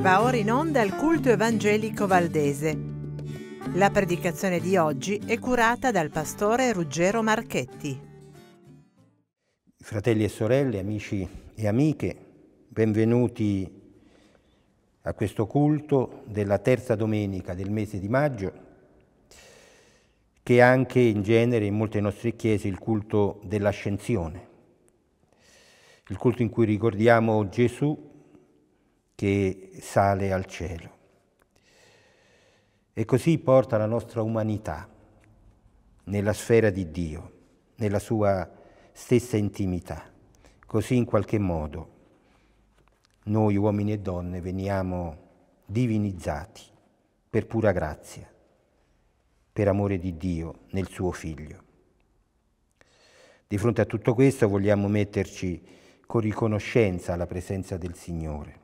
Va ora in onda il culto evangelico valdese. La predicazione di oggi è curata dal pastore Ruggero Marchetti. Fratelli e sorelle, amici e amiche, benvenuti a questo culto della terza domenica del mese di maggio che anche in genere in molte nostre chiese il culto dell'ascensione, il culto in cui ricordiamo Gesù che sale al cielo. E così porta la nostra umanità nella sfera di Dio, nella sua stessa intimità. Così in qualche modo noi uomini e donne veniamo divinizzati per pura grazia per amore di Dio nel suo Figlio. Di fronte a tutto questo vogliamo metterci con riconoscenza alla presenza del Signore.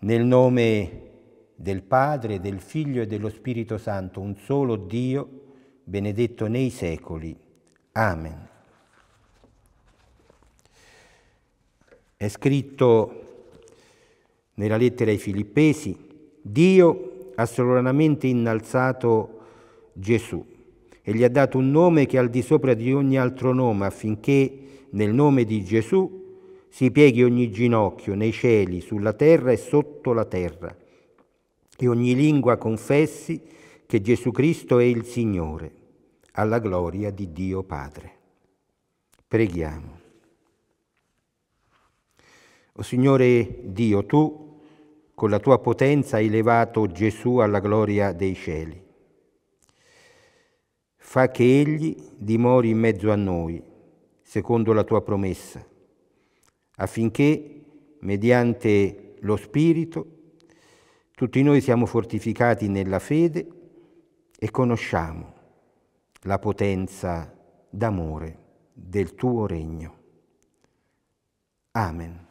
Nel nome del Padre, del Figlio e dello Spirito Santo, un solo Dio, benedetto nei secoli. Amen. È scritto nella lettera ai Filippesi, Dio ha sovranamente innalzato Gesù e gli ha dato un nome che è al di sopra di ogni altro nome, affinché nel nome di Gesù si pieghi ogni ginocchio nei cieli, sulla terra e sotto la terra, e ogni lingua confessi che Gesù Cristo è il Signore, alla gloria di Dio Padre. Preghiamo. O Signore Dio, tu con la tua potenza hai elevato Gesù alla gloria dei cieli. Fa che Egli dimori in mezzo a noi, secondo la tua promessa, affinché, mediante lo Spirito, tutti noi siamo fortificati nella fede e conosciamo la potenza d'amore del tuo regno. Amen.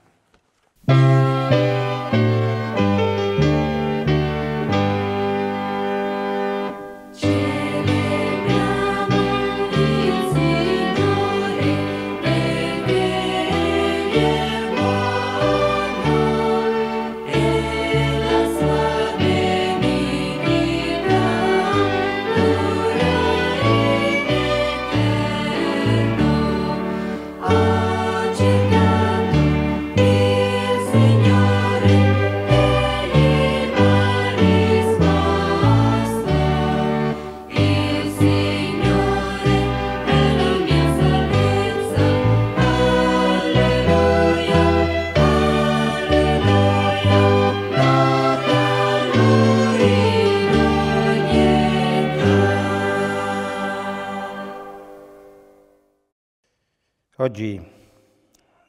Oggi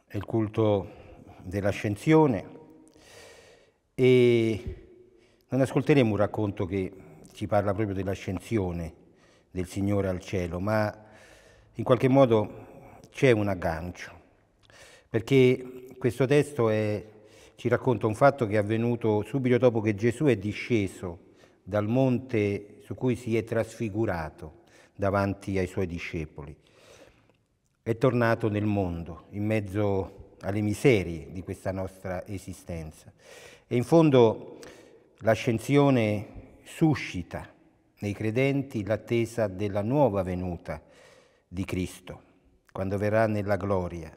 è il culto dell'ascensione e non ascolteremo un racconto che ci parla proprio dell'ascensione del Signore al cielo, ma in qualche modo c'è un aggancio, perché questo testo è, ci racconta un fatto che è avvenuto subito dopo che Gesù è disceso dal monte su cui si è trasfigurato davanti ai suoi discepoli è tornato nel mondo, in mezzo alle miserie di questa nostra esistenza. E in fondo l'ascensione suscita nei credenti l'attesa della nuova venuta di Cristo, quando verrà nella gloria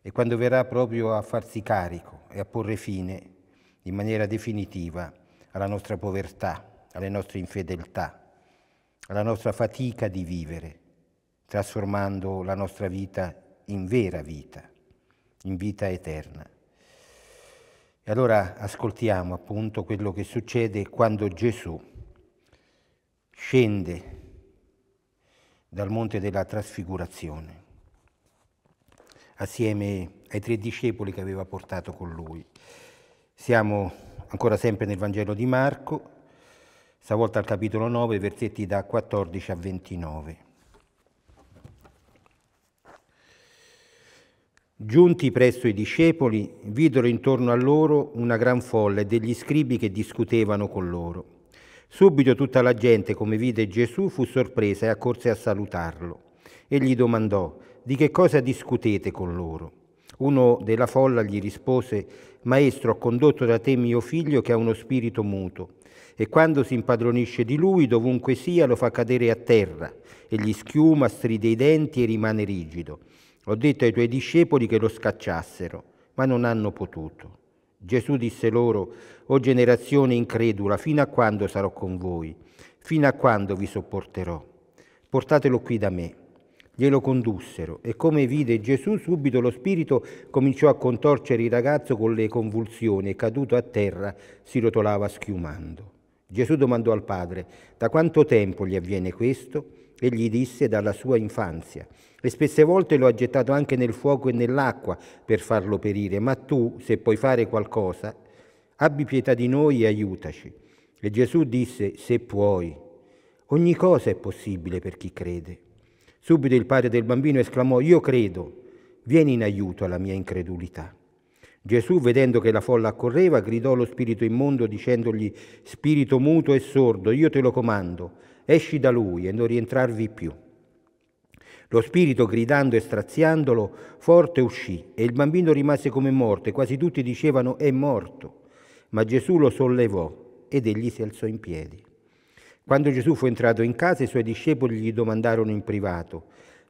e quando verrà proprio a farsi carico e a porre fine in maniera definitiva alla nostra povertà, alle nostre infedeltà, alla nostra fatica di vivere trasformando la nostra vita in vera vita, in vita eterna. E allora ascoltiamo appunto quello che succede quando Gesù scende dal monte della trasfigurazione assieme ai tre discepoli che aveva portato con lui. Siamo ancora sempre nel Vangelo di Marco, stavolta al capitolo 9, versetti da 14 a 29. Giunti presso i discepoli, videro intorno a loro una gran folla e degli scribi che discutevano con loro. Subito tutta la gente, come vide Gesù, fu sorpresa e accorse a salutarlo. E gli domandò, di che cosa discutete con loro? Uno della folla gli rispose, Maestro, ho condotto da te mio figlio che ha uno spirito muto, e quando si impadronisce di lui, dovunque sia, lo fa cadere a terra, e gli schiuma, stride i denti e rimane rigido. Ho detto ai tuoi discepoli che lo scacciassero, ma non hanno potuto. Gesù disse loro, O generazione incredula, fino a quando sarò con voi? Fino a quando vi sopporterò? Portatelo qui da me. Glielo condussero e come vide Gesù subito lo spirito cominciò a contorcere il ragazzo con le convulsioni e caduto a terra si rotolava schiumando. Gesù domandò al padre, da quanto tempo gli avviene questo? Egli disse dalla sua infanzia. E spesse volte lo ha gettato anche nel fuoco e nell'acqua per farlo perire, ma tu, se puoi fare qualcosa, abbi pietà di noi e aiutaci. E Gesù disse, se puoi. Ogni cosa è possibile per chi crede. Subito il padre del bambino esclamò, io credo, vieni in aiuto alla mia incredulità. Gesù, vedendo che la folla accorreva, gridò allo spirito immondo dicendogli, spirito muto e sordo, io te lo comando, esci da lui e non rientrarvi più. Lo spirito, gridando e straziandolo, forte uscì e il bambino rimase come morto e quasi tutti dicevano è morto. Ma Gesù lo sollevò ed egli si alzò in piedi. Quando Gesù fu entrato in casa i suoi discepoli gli domandarono in privato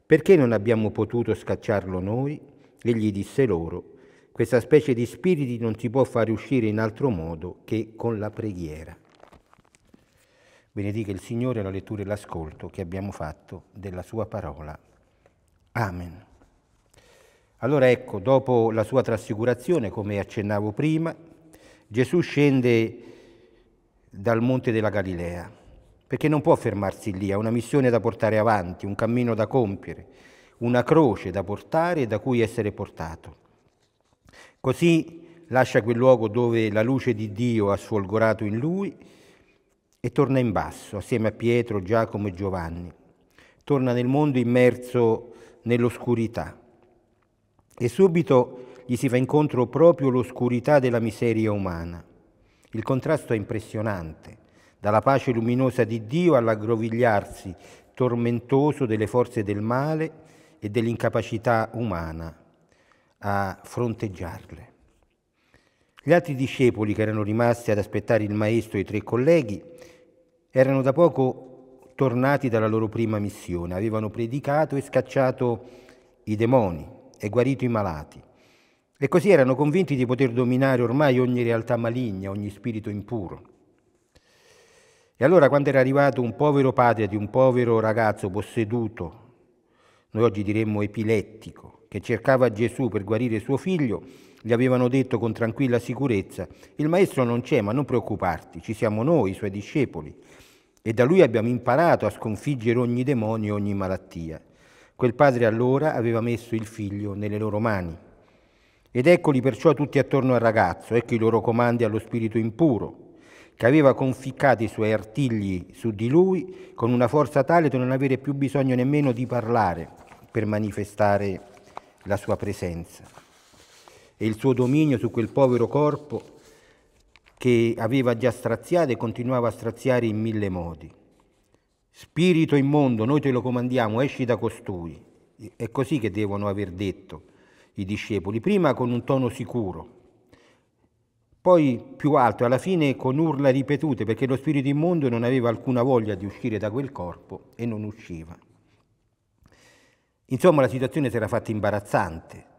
perché non abbiamo potuto scacciarlo noi? Egli disse loro, questa specie di spiriti non si può fare uscire in altro modo che con la preghiera. Benedica il Signore la lettura e l'ascolto che abbiamo fatto della sua parola. Amen. Allora ecco, dopo la sua trasfigurazione, come accennavo prima, Gesù scende dal monte della Galilea, perché non può fermarsi lì, ha una missione da portare avanti, un cammino da compiere, una croce da portare e da cui essere portato. Così lascia quel luogo dove la luce di Dio ha sfolgorato in lui, e torna in basso assieme a Pietro, Giacomo e Giovanni. Torna nel mondo immerso nell'oscurità e subito gli si fa incontro proprio l'oscurità della miseria umana. Il contrasto è impressionante, dalla pace luminosa di Dio all'aggrovigliarsi tormentoso delle forze del male e dell'incapacità umana a fronteggiarle. Gli altri discepoli che erano rimasti ad aspettare il maestro e i tre colleghi erano da poco tornati dalla loro prima missione, avevano predicato e scacciato i demoni e guarito i malati. E così erano convinti di poter dominare ormai ogni realtà maligna, ogni spirito impuro. E allora quando era arrivato un povero padre di un povero ragazzo posseduto, noi oggi diremmo epilettico, che cercava Gesù per guarire suo figlio, gli avevano detto con tranquilla sicurezza, il maestro non c'è, ma non preoccuparti, ci siamo noi, i suoi discepoli, e da lui abbiamo imparato a sconfiggere ogni demonio e ogni malattia. Quel padre allora aveva messo il figlio nelle loro mani. Ed eccoli perciò tutti attorno al ragazzo, ecco i loro comandi allo spirito impuro, che aveva conficcato i suoi artigli su di lui con una forza tale da non avere più bisogno nemmeno di parlare per manifestare la sua presenza. E il suo dominio su quel povero corpo che aveva già straziato e continuava a straziare in mille modi. Spirito immondo, noi te lo comandiamo, esci da costui. È così che devono aver detto i discepoli, prima con un tono sicuro, poi più alto, alla fine con urla ripetute, perché lo spirito immondo non aveva alcuna voglia di uscire da quel corpo e non usciva. Insomma, la situazione si era fatta imbarazzante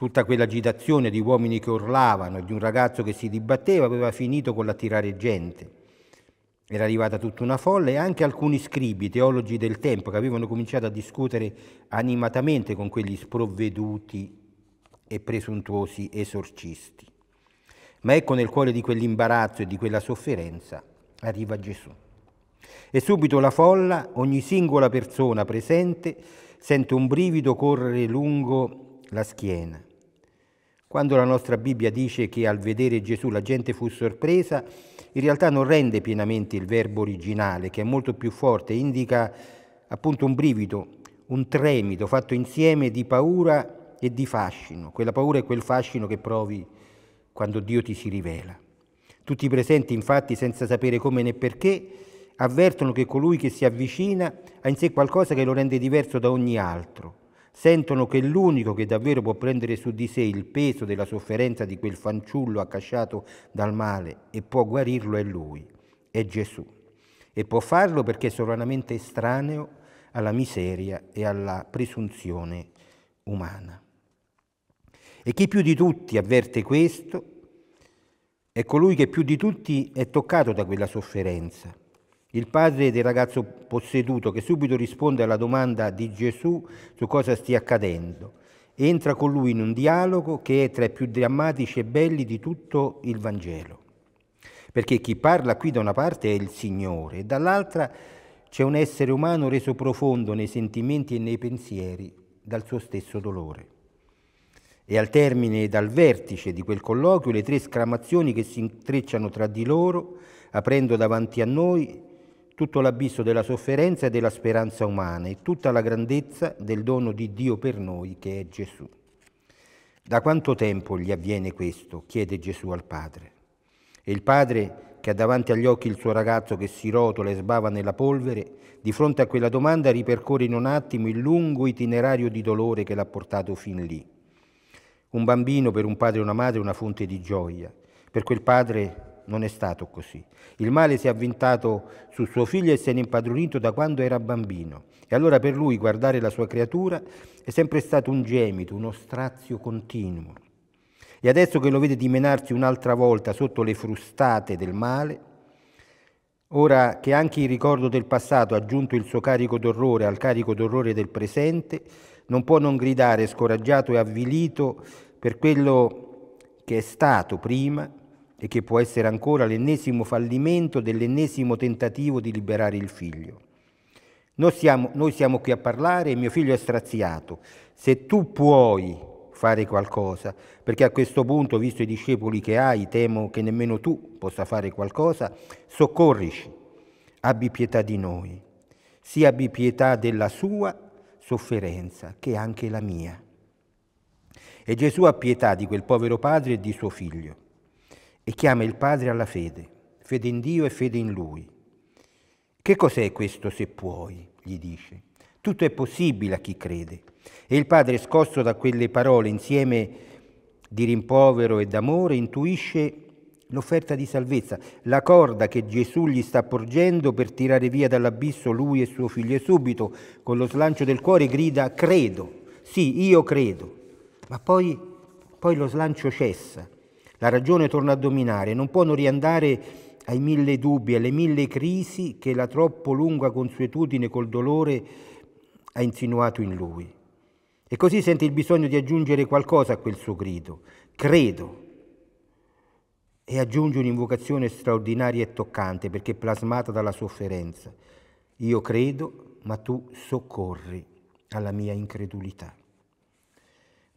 Tutta quell'agitazione di uomini che urlavano e di un ragazzo che si dibatteva aveva finito con l'attirare gente. Era arrivata tutta una folla e anche alcuni scribi, teologi del tempo, che avevano cominciato a discutere animatamente con quegli sprovveduti e presuntuosi esorcisti. Ma ecco nel cuore di quell'imbarazzo e di quella sofferenza arriva Gesù. E subito la folla, ogni singola persona presente, sente un brivido correre lungo la schiena. Quando la nostra Bibbia dice che al vedere Gesù la gente fu sorpresa, in realtà non rende pienamente il verbo originale, che è molto più forte, indica appunto un brivido, un tremito fatto insieme di paura e di fascino, quella paura è quel fascino che provi quando Dio ti si rivela. Tutti i presenti, infatti, senza sapere come né perché, avvertono che colui che si avvicina ha in sé qualcosa che lo rende diverso da ogni altro, sentono che l'unico che davvero può prendere su di sé il peso della sofferenza di quel fanciullo accasciato dal male e può guarirlo è lui, è Gesù. E può farlo perché è sovranamente estraneo alla miseria e alla presunzione umana. E chi più di tutti avverte questo è colui che più di tutti è toccato da quella sofferenza il padre del ragazzo posseduto, che subito risponde alla domanda di Gesù su cosa stia accadendo, entra con lui in un dialogo che è tra i più drammatici e belli di tutto il Vangelo. Perché chi parla qui da una parte è il Signore e dall'altra c'è un essere umano reso profondo nei sentimenti e nei pensieri dal suo stesso dolore. E al termine dal vertice di quel colloquio le tre esclamazioni che si intrecciano tra di loro, aprendo davanti a noi tutto l'abisso della sofferenza e della speranza umana e tutta la grandezza del dono di Dio per noi che è Gesù. Da quanto tempo gli avviene questo? chiede Gesù al padre. E il padre, che ha davanti agli occhi il suo ragazzo che si rotola e sbava nella polvere, di fronte a quella domanda ripercorre in un attimo il lungo itinerario di dolore che l'ha portato fin lì. Un bambino per un padre e una madre è una fonte di gioia, per quel padre non è stato così. Il male si è avvintato su suo figlio e se ne è impadronito da quando era bambino. E allora per lui guardare la sua creatura è sempre stato un gemito, uno strazio continuo. E adesso che lo vede dimenarsi un'altra volta sotto le frustate del male, ora che anche il ricordo del passato ha aggiunto il suo carico d'orrore al carico d'orrore del presente, non può non gridare scoraggiato e avvilito per quello che è stato prima e che può essere ancora l'ennesimo fallimento dell'ennesimo tentativo di liberare il figlio. Noi siamo, noi siamo qui a parlare e mio figlio è straziato. Se tu puoi fare qualcosa, perché a questo punto, visto i discepoli che hai, temo che nemmeno tu possa fare qualcosa, soccorrici, abbi pietà di noi, sia abbi pietà della sua sofferenza, che è anche la mia. E Gesù ha pietà di quel povero padre e di suo figlio e chiama il Padre alla fede, fede in Dio e fede in Lui. Che cos'è questo se puoi? gli dice. Tutto è possibile a chi crede. E il padre, scosso da quelle parole insieme di rimprovero e d'amore, intuisce l'offerta di salvezza, la corda che Gesù gli sta porgendo per tirare via dall'abisso lui e suo figlio. E subito, con lo slancio del cuore, grida credo, sì, io credo. Ma poi, poi lo slancio cessa la ragione torna a dominare, non può non riandare ai mille dubbi, alle mille crisi che la troppo lunga consuetudine col dolore ha insinuato in lui. E così sente il bisogno di aggiungere qualcosa a quel suo grido, credo. E aggiunge un'invocazione straordinaria e toccante perché plasmata dalla sofferenza. Io credo, ma tu soccorri alla mia incredulità.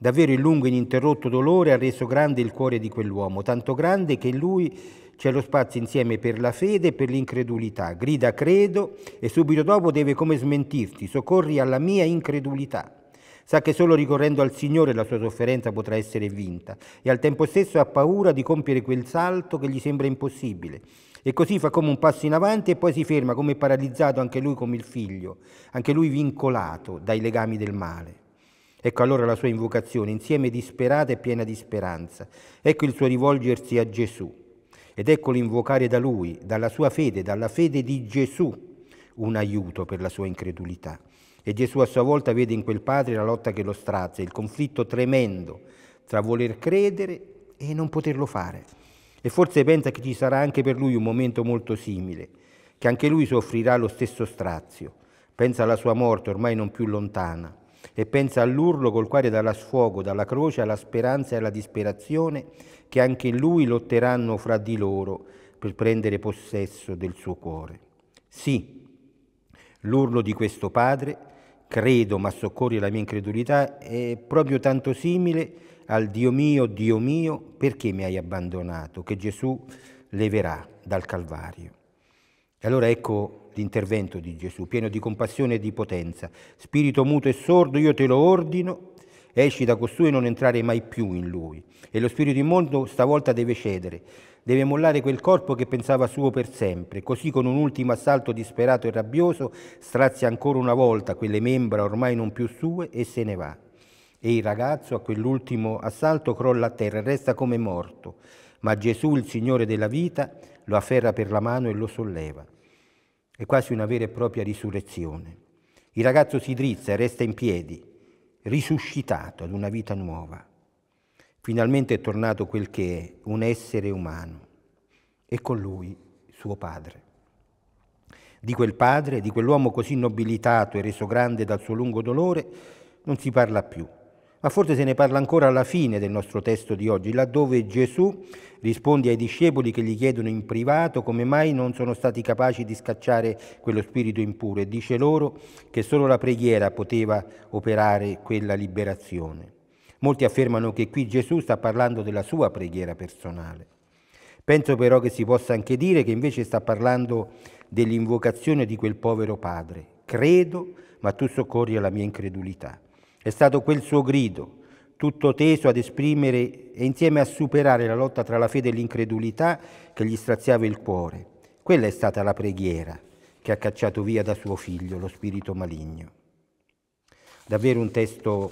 Davvero il lungo e ininterrotto dolore ha reso grande il cuore di quell'uomo, tanto grande che in lui c'è lo spazio insieme per la fede e per l'incredulità. Grida credo e subito dopo deve come smentirti, soccorri alla mia incredulità. Sa che solo ricorrendo al Signore la sua sofferenza potrà essere vinta e al tempo stesso ha paura di compiere quel salto che gli sembra impossibile. E così fa come un passo in avanti e poi si ferma come paralizzato anche lui come il figlio, anche lui vincolato dai legami del male. Ecco allora la sua invocazione, insieme disperata e piena di speranza. Ecco il suo rivolgersi a Gesù. Ed ecco l'invocare da lui, dalla sua fede, dalla fede di Gesù, un aiuto per la sua incredulità. E Gesù a sua volta vede in quel padre la lotta che lo strazia, il conflitto tremendo tra voler credere e non poterlo fare. E forse pensa che ci sarà anche per lui un momento molto simile, che anche lui soffrirà lo stesso strazio. Pensa alla sua morte ormai non più lontana, e pensa all'urlo col quale dalla sfogo dalla croce alla speranza e alla disperazione che anche lui lotteranno fra di loro per prendere possesso del suo cuore. Sì, l'urlo di questo padre, credo ma soccorri la mia incredulità, è proprio tanto simile al Dio mio, Dio mio, perché mi hai abbandonato, che Gesù leverà dal Calvario. E allora ecco l'intervento di Gesù, pieno di compassione e di potenza. Spirito muto e sordo, io te lo ordino, esci da costui e non entrare mai più in lui. E lo spirito immondo stavolta deve cedere, deve mollare quel corpo che pensava suo per sempre. Così con un ultimo assalto disperato e rabbioso strazia ancora una volta quelle membra ormai non più sue e se ne va. E il ragazzo a quell'ultimo assalto crolla a terra e resta come morto. Ma Gesù, il Signore della vita, lo afferra per la mano e lo solleva. È quasi una vera e propria risurrezione. Il ragazzo si drizza e resta in piedi, risuscitato ad una vita nuova. Finalmente è tornato quel che è, un essere umano, e con lui suo padre. Di quel padre, di quell'uomo così nobilitato e reso grande dal suo lungo dolore, non si parla più ma forse se ne parla ancora alla fine del nostro testo di oggi, laddove Gesù risponde ai discepoli che gli chiedono in privato come mai non sono stati capaci di scacciare quello spirito impuro e dice loro che solo la preghiera poteva operare quella liberazione. Molti affermano che qui Gesù sta parlando della sua preghiera personale. Penso però che si possa anche dire che invece sta parlando dell'invocazione di quel povero padre. Credo, ma tu soccorri alla mia incredulità. È stato quel suo grido, tutto teso ad esprimere e insieme a superare la lotta tra la fede e l'incredulità che gli straziava il cuore. Quella è stata la preghiera che ha cacciato via da suo figlio lo spirito maligno. Davvero un testo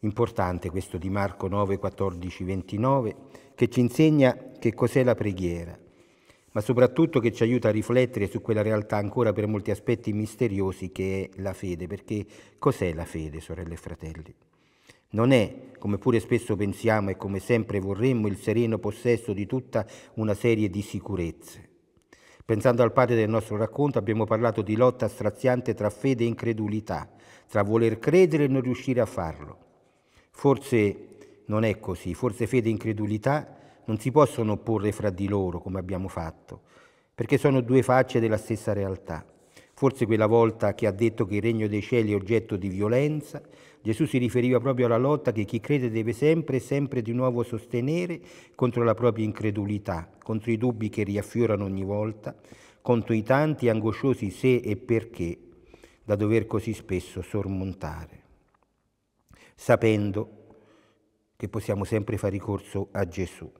importante questo di Marco 9, 14, 29, che ci insegna che cos'è la preghiera ma soprattutto che ci aiuta a riflettere su quella realtà ancora per molti aspetti misteriosi che è la fede, perché cos'è la fede, sorelle e fratelli? Non è, come pure spesso pensiamo e come sempre vorremmo, il sereno possesso di tutta una serie di sicurezze. Pensando al padre del nostro racconto abbiamo parlato di lotta straziante tra fede e incredulità, tra voler credere e non riuscire a farlo. Forse non è così, forse fede e incredulità non si possono opporre fra di loro come abbiamo fatto, perché sono due facce della stessa realtà. Forse quella volta che ha detto che il regno dei cieli è oggetto di violenza, Gesù si riferiva proprio alla lotta che chi crede deve sempre e sempre di nuovo sostenere contro la propria incredulità, contro i dubbi che riaffiorano ogni volta, contro i tanti angosciosi se e perché da dover così spesso sormontare, sapendo che possiamo sempre fare ricorso a Gesù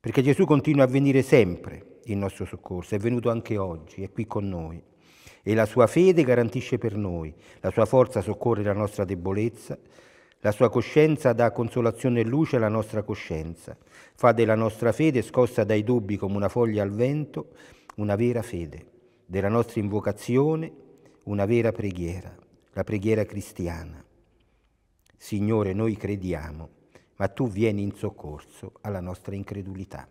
perché Gesù continua a venire sempre in nostro soccorso, è venuto anche oggi, è qui con noi e la sua fede garantisce per noi, la sua forza soccorre la nostra debolezza, la sua coscienza dà consolazione e luce alla nostra coscienza, fa della nostra fede scossa dai dubbi come una foglia al vento una vera fede, della nostra invocazione una vera preghiera, la preghiera cristiana. Signore, noi crediamo ma tu vieni in soccorso alla nostra incredulità.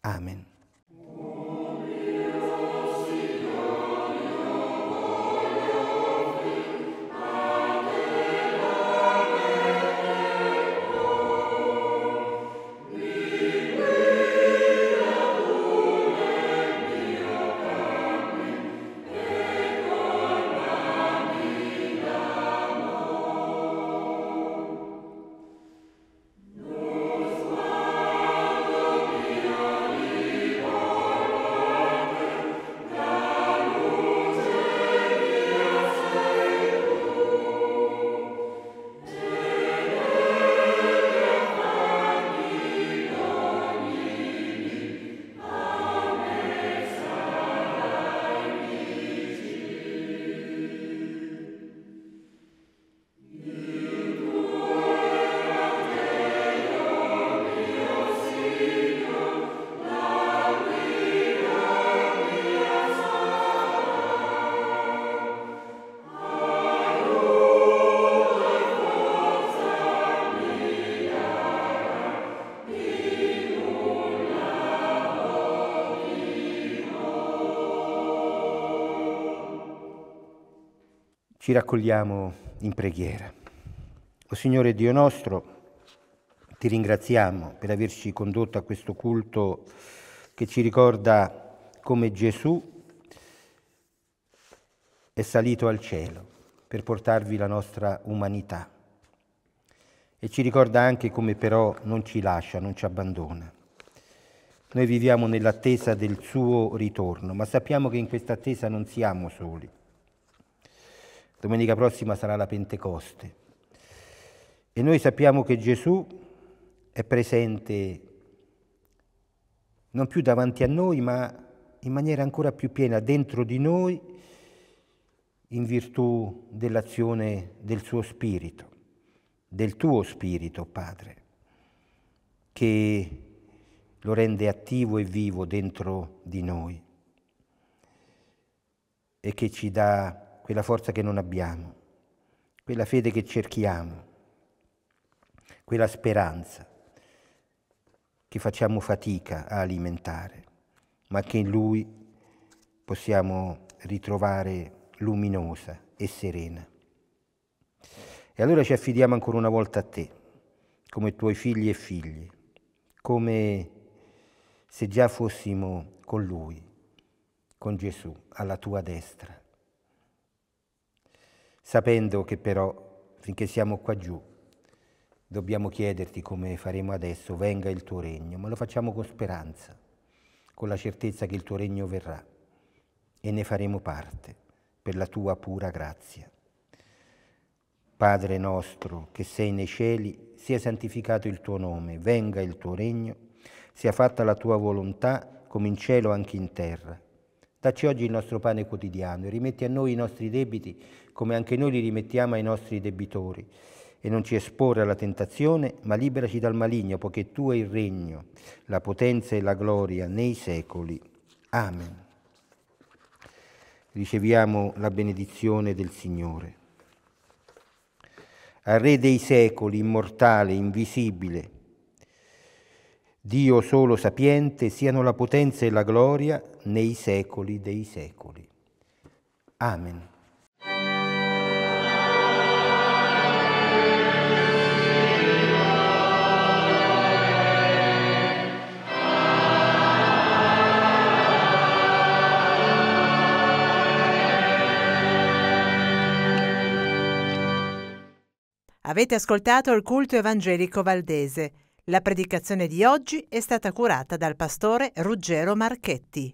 Amen. ci raccogliamo in preghiera. O Signore Dio nostro, ti ringraziamo per averci condotto a questo culto che ci ricorda come Gesù è salito al cielo per portarvi la nostra umanità e ci ricorda anche come però non ci lascia, non ci abbandona. Noi viviamo nell'attesa del suo ritorno, ma sappiamo che in questa attesa non siamo soli, Domenica prossima sarà la Pentecoste. E noi sappiamo che Gesù è presente non più davanti a noi, ma in maniera ancora più piena dentro di noi in virtù dell'azione del suo spirito, del tuo spirito, Padre, che lo rende attivo e vivo dentro di noi e che ci dà quella forza che non abbiamo, quella fede che cerchiamo, quella speranza che facciamo fatica a alimentare, ma che in Lui possiamo ritrovare luminosa e serena. E allora ci affidiamo ancora una volta a te, come tuoi figli e figlie, come se già fossimo con Lui, con Gesù, alla tua destra sapendo che però finché siamo qua giù dobbiamo chiederti come faremo adesso, venga il tuo regno, ma lo facciamo con speranza, con la certezza che il tuo regno verrà e ne faremo parte per la tua pura grazia. Padre nostro che sei nei cieli, sia santificato il tuo nome, venga il tuo regno, sia fatta la tua volontà come in cielo anche in terra. Dacci oggi il nostro pane quotidiano e rimetti a noi i nostri debiti come anche noi li rimettiamo ai nostri debitori, e non ci esporre alla tentazione, ma liberaci dal maligno, poiché tu è il regno, la potenza e la gloria nei secoli. Amen. Riceviamo la benedizione del Signore. Al Re dei secoli, immortale, invisibile, Dio solo sapiente, siano la potenza e la gloria nei secoli dei secoli. Amen. Avete ascoltato il culto evangelico valdese. La predicazione di oggi è stata curata dal pastore Ruggero Marchetti.